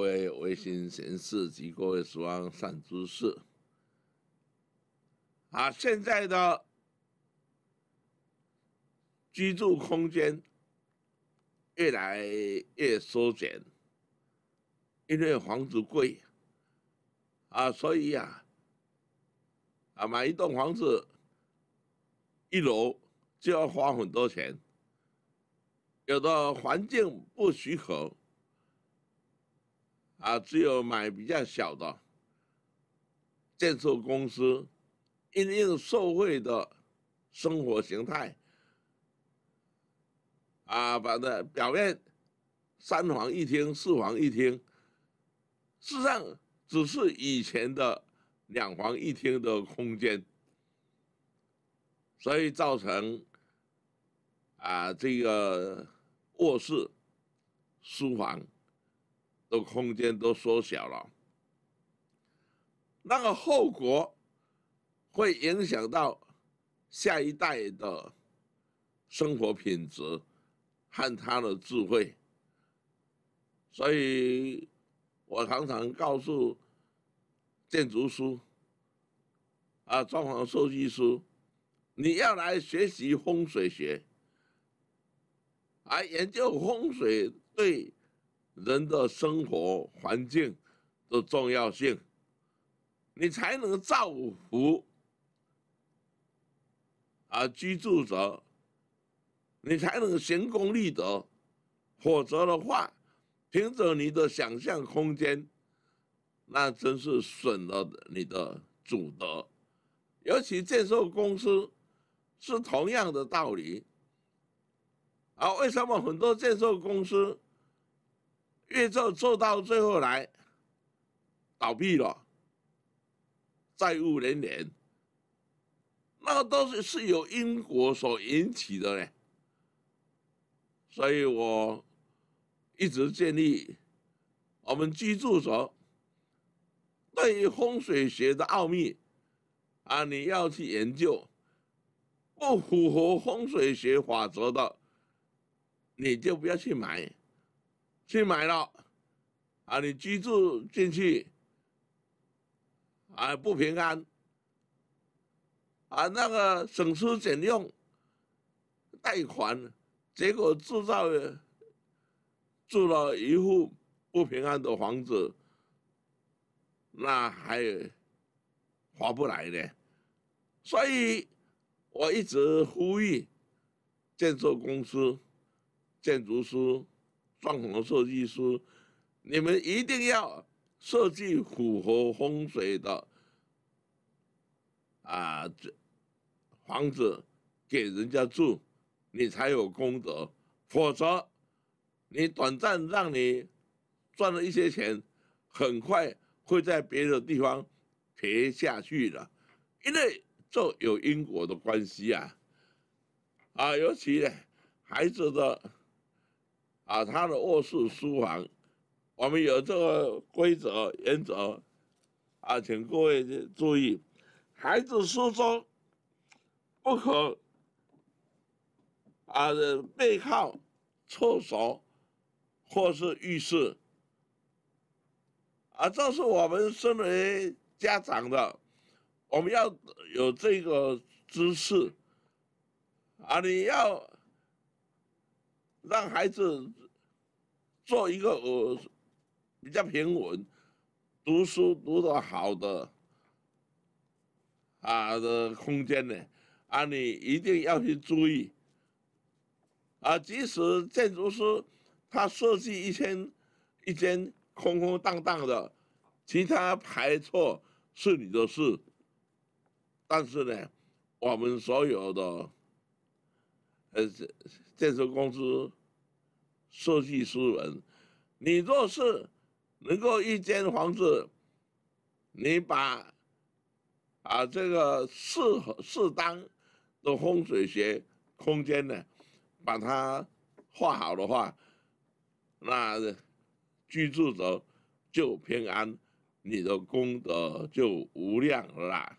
为维新城市及各位希望善知识。啊，现在的居住空间越来越缩减，因为房子贵啊，所以呀，啊，买一栋房子一楼就要花很多钱，有的环境不许可。啊，只有买比较小的建筑公司，应用社会的生活形态。啊，把那表面三房一厅、四房一厅，事实上只是以前的两房一厅的空间，所以造成啊，这个卧室、书房。的空间都缩小了，那个后果会影响到下一代的生活品质和他的智慧，所以我常常告诉建筑师啊、装潢设计师，你要来学习风水学，来研究风水对。人的生活环境的重要性，你才能造福而居住者，你才能行功立德，否则的话，凭着你的想象空间，那真是损了你的主德。尤其建设公司是同样的道理。啊，为什么很多建设公司？越做做到最后来倒闭了，债务连连，那个都是是由因果所引起的嘞。所以我一直建议我们居住者对于风水学的奥秘啊，你要去研究，不符合风水学法则的，你就不要去买。去买了，啊，你居住进去，啊，不平安，啊，那个省吃俭用，贷款，结果制造，住了一户不平安的房子，那还划不来呢。所以我一直呼吁建筑公司、建筑师。装潢设计师，你们一定要设计符合风水的啊这房子给人家住，你才有功德。否则，你短暂让你赚了一些钱，很快会在别的地方赔下去了，因为这有因果的关系啊。啊，尤其孩子的。啊，他的卧室、书房，我们有这个规则原则，啊，请各位注意，孩子书中不可啊背靠厕所或是浴室，啊，这是我们身为家长的，我们要有这个知识，啊，你要。让孩子做一个呃比较平稳、读书读的好的啊的空间呢，啊，你一定要去注意。啊，即使建筑师他设计一间一间空空荡荡的，其他排错是你的事。但是呢，我们所有的呃建筑公司。设计师们，你若是能够一间房子，你把啊这个适适当，的风水学空间呢，把它画好的话，那居住者就平安，你的功德就无量啦。